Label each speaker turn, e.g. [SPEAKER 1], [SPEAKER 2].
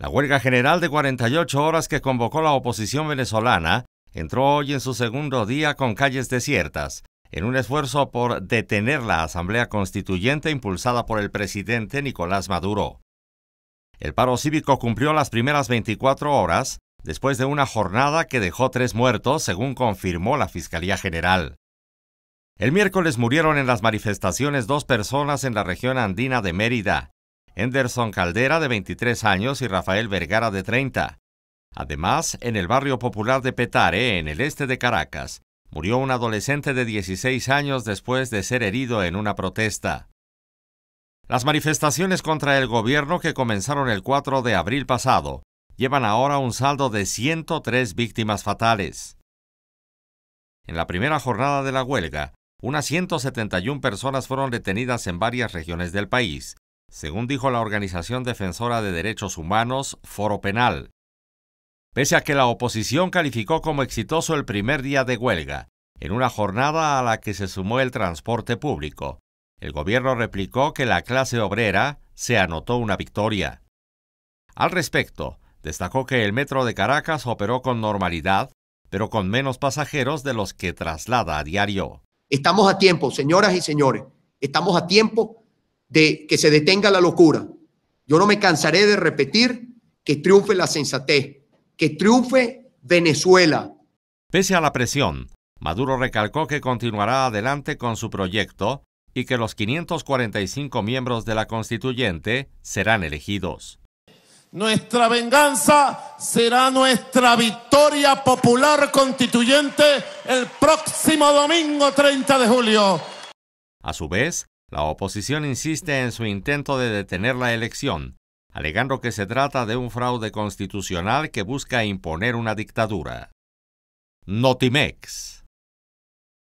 [SPEAKER 1] La huelga general de 48 horas que convocó la oposición venezolana entró hoy en su segundo día con calles desiertas, en un esfuerzo por detener la Asamblea Constituyente impulsada por el presidente Nicolás Maduro. El paro cívico cumplió las primeras 24 horas después de una jornada que dejó tres muertos, según confirmó la Fiscalía General. El miércoles murieron en las manifestaciones dos personas en la región andina de Mérida, Henderson Caldera, de 23 años, y Rafael Vergara, de 30. Además, en el barrio popular de Petare, en el este de Caracas, murió un adolescente de 16 años después de ser herido en una protesta. Las manifestaciones contra el gobierno que comenzaron el 4 de abril pasado llevan ahora un saldo de 103 víctimas fatales. En la primera jornada de la huelga, unas 171 personas fueron detenidas en varias regiones del país, según dijo la Organización Defensora de Derechos Humanos, Foro Penal. Pese a que la oposición calificó como exitoso el primer día de huelga, en una jornada a la que se sumó el transporte público, el gobierno replicó que la clase obrera se anotó una victoria. Al respecto, destacó que el metro de Caracas operó con normalidad, pero con menos pasajeros de los que traslada a diario. Estamos
[SPEAKER 2] a tiempo, señoras y señores, estamos a tiempo de que se detenga la locura. Yo no me cansaré de repetir que triunfe la sensatez, que triunfe Venezuela.
[SPEAKER 1] Pese a la presión, Maduro recalcó que continuará adelante con su proyecto y que los 545 miembros de la constituyente serán elegidos.
[SPEAKER 3] Nuestra venganza será nuestra victoria popular constituyente el próximo domingo 30 de julio.
[SPEAKER 1] A su vez, la oposición insiste en su intento de detener la elección, alegando que se trata de un fraude constitucional que busca imponer una dictadura. Notimex.